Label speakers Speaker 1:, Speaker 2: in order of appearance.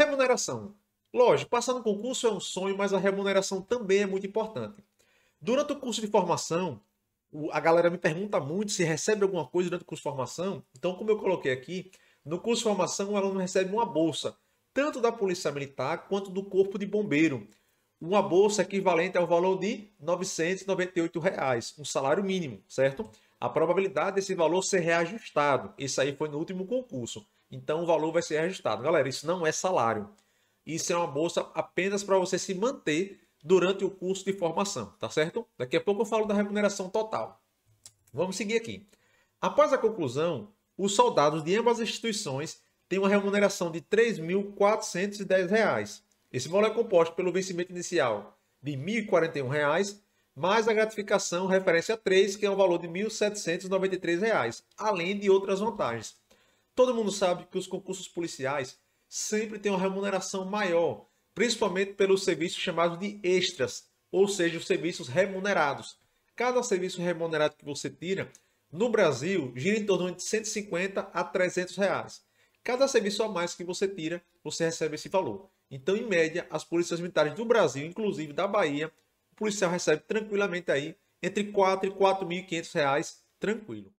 Speaker 1: Remuneração. Lógico, passar no concurso é um sonho, mas a remuneração também é muito importante. Durante o curso de formação, a galera me pergunta muito se recebe alguma coisa durante o curso de formação. Então, como eu coloquei aqui, no curso de formação ela não recebe uma bolsa, tanto da Polícia Militar quanto do Corpo de Bombeiro. Uma bolsa equivalente ao valor de R$ 998, reais, um salário mínimo, certo? a probabilidade desse valor ser reajustado. Isso aí foi no último concurso. Então o valor vai ser reajustado. Galera, isso não é salário. Isso é uma bolsa apenas para você se manter durante o curso de formação, tá certo? Daqui a pouco eu falo da remuneração total. Vamos seguir aqui. Após a conclusão, os soldados de ambas as instituições têm uma remuneração de R$ 3.410. Esse valor é composto pelo vencimento inicial de R$ 1.041 mais a gratificação referência 3, que é um valor de R$ 1.793, além de outras vantagens. Todo mundo sabe que os concursos policiais sempre têm uma remuneração maior, principalmente pelos serviços chamados de extras, ou seja, os serviços remunerados. Cada serviço remunerado que você tira, no Brasil, gira em torno de 150 a 300 reais. Cada serviço a mais que você tira, você recebe esse valor. Então, em média, as polícias militares do Brasil, inclusive da Bahia, policial recebe tranquilamente aí entre 4 e 4.500 reais tranquilo.